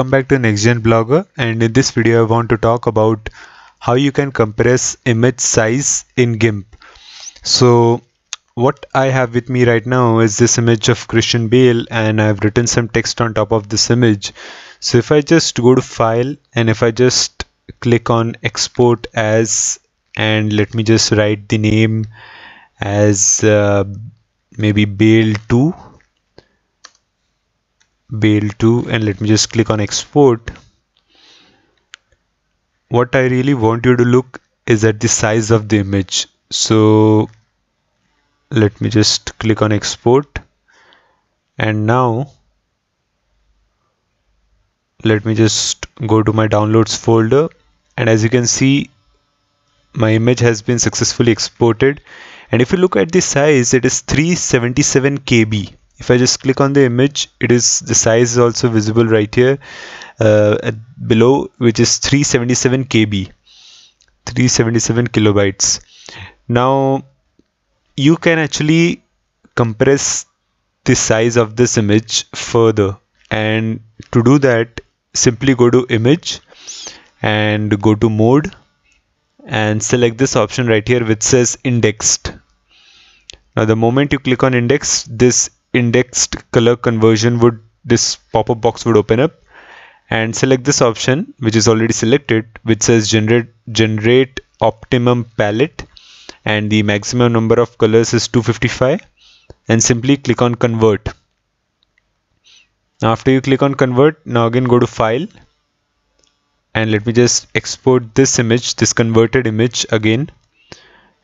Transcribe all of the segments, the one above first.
Welcome back to NextGen Blogger and in this video I want to talk about how you can compress image size in GIMP. So what I have with me right now is this image of Christian Bale and I've written some text on top of this image. So if I just go to file and if I just click on export as and let me just write the name as uh, maybe Bale 2 Bale 2, and let me just click on export what I really want you to look is at the size of the image so let me just click on export and now let me just go to my downloads folder and as you can see my image has been successfully exported and if you look at the size it is 377 KB if I just click on the image it is the size is also visible right here uh, below which is 377 KB 377 kilobytes now you can actually compress the size of this image further and to do that simply go to image and go to mode and select this option right here which says indexed now the moment you click on index this indexed color conversion would this pop-up box would open up and select this option which is already selected which says generate generate optimum palette and the maximum number of colors is 255 and simply click on convert after you click on convert now again go to file and let me just export this image this converted image again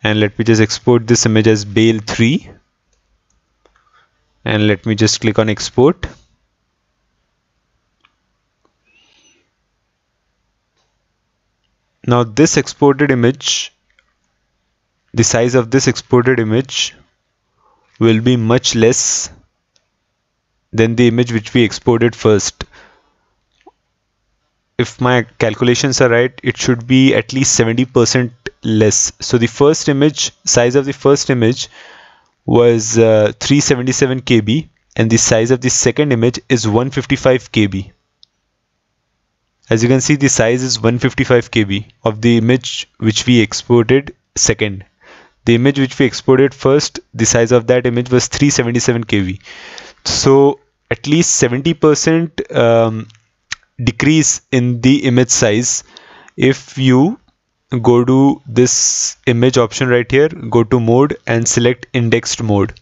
and let me just export this image as bale 3 and let me just click on export now this exported image the size of this exported image will be much less than the image which we exported first if my calculations are right it should be at least 70% less so the first image size of the first image was uh, 377 KB and the size of the second image is 155 KB. As you can see the size is 155 KB of the image which we exported second. The image which we exported first, the size of that image was 377 KB. So at least 70% um, decrease in the image size if you go to this image option right here go to mode and select indexed mode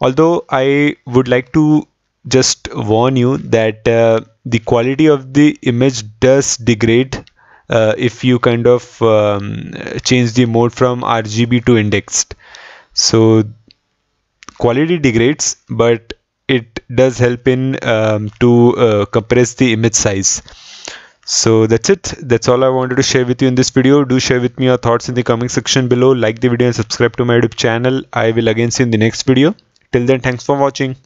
although I would like to just warn you that uh, the quality of the image does degrade uh, if you kind of um, change the mode from RGB to indexed so quality degrades but it does help in um, to uh, compress the image size so that's it. That's all I wanted to share with you in this video. Do share with me your thoughts in the comment section below. Like the video and subscribe to my YouTube channel. I will again see you in the next video. Till then, thanks for watching.